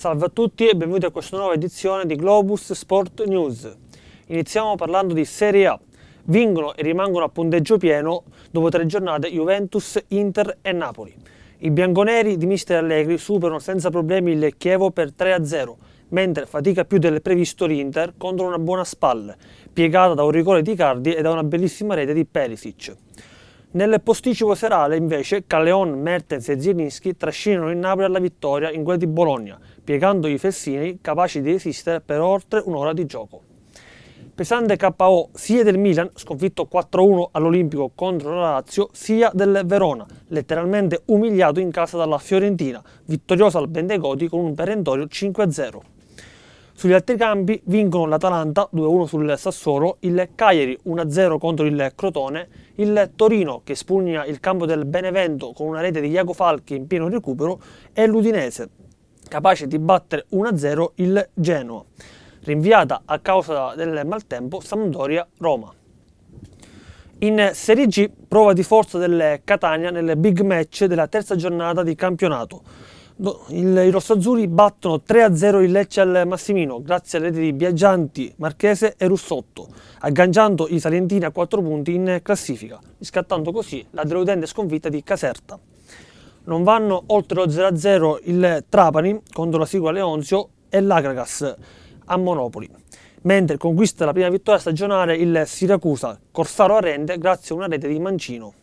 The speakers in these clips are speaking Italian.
Salve a tutti e benvenuti a questa nuova edizione di Globus Sport News. Iniziamo parlando di Serie A. Vincono e rimangono a punteggio pieno dopo tre giornate Juventus, Inter e Napoli. I bianconeri di Mister Allegri superano senza problemi il Chievo per 3-0, mentre fatica più del previsto l'Inter contro una buona spalla, piegata da un rigore di Cardi e da una bellissima rete di Perisic. Nel posticipo serale, invece, Calleon, Mertens e Zielinski trascinano il Napoli alla vittoria in quella di Bologna, piegando i fessini capaci di resistere per oltre un'ora di gioco. Pesante KO sia del Milan, sconfitto 4-1 all'Olimpico contro la Lazio, sia del Verona, letteralmente umiliato in casa dalla Fiorentina, vittoriosa al Bendegodi con un perentorio 5-0. Sugli altri campi vincono l'Atalanta 2-1 sul Sassuolo, il Cagliari 1-0 contro il Crotone, il Torino che spugna il campo del Benevento con una rete di Iago Falchi in pieno recupero e l'Udinese capace di battere 1-0 il Genoa. Rinviata a causa del maltempo Sampdoria-Roma. In Serie G prova di forza del Catania nel big match della terza giornata di campionato. Boh, il, i rossazzurri battono 3-0 il Lecce al Massimino grazie alle reti di Biaggianti, Marchese e Russotto, agganciando i Salentini a 4 punti in classifica, riscattando così la deludente sconfitta di Caserta. Non vanno oltre lo 0-0 il Trapani contro la Sigua Leonzio e l'Agragas a Monopoli, mentre conquista la prima vittoria stagionale il Siracusa, Corsaro Arende grazie a una rete di Mancino.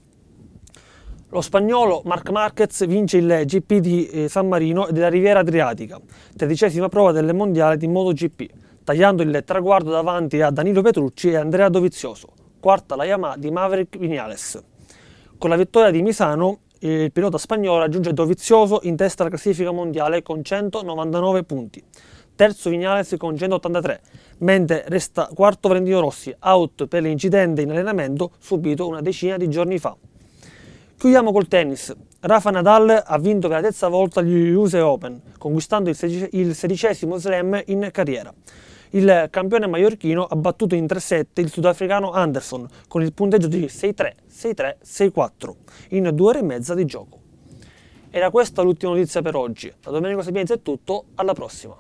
Lo spagnolo Marc Marquez vince il GP di eh, San Marino e della Riviera Adriatica, tredicesima prova del mondiale di MotoGP, tagliando il traguardo davanti a Danilo Petrucci e Andrea Dovizioso, quarta la Yamaha di Maverick Vinales. Con la vittoria di Misano, eh, il pilota spagnolo raggiunge Dovizioso in testa alla classifica mondiale con 199 punti, terzo Vinales con 183, mentre resta quarto Valentino Rossi, out per l'incidente in allenamento subito una decina di giorni fa. Chiudiamo col tennis. Rafa Nadal ha vinto per la terza volta gli US Open, conquistando il sedicesimo slam in carriera. Il campione maiorchino ha battuto in 3-7 il sudafricano Anderson con il punteggio di 6-3, 6-3, 6-4 in due ore e mezza di gioco. Era questa l'ultima notizia per oggi. Da Domenico Sapienza è tutto, alla prossima.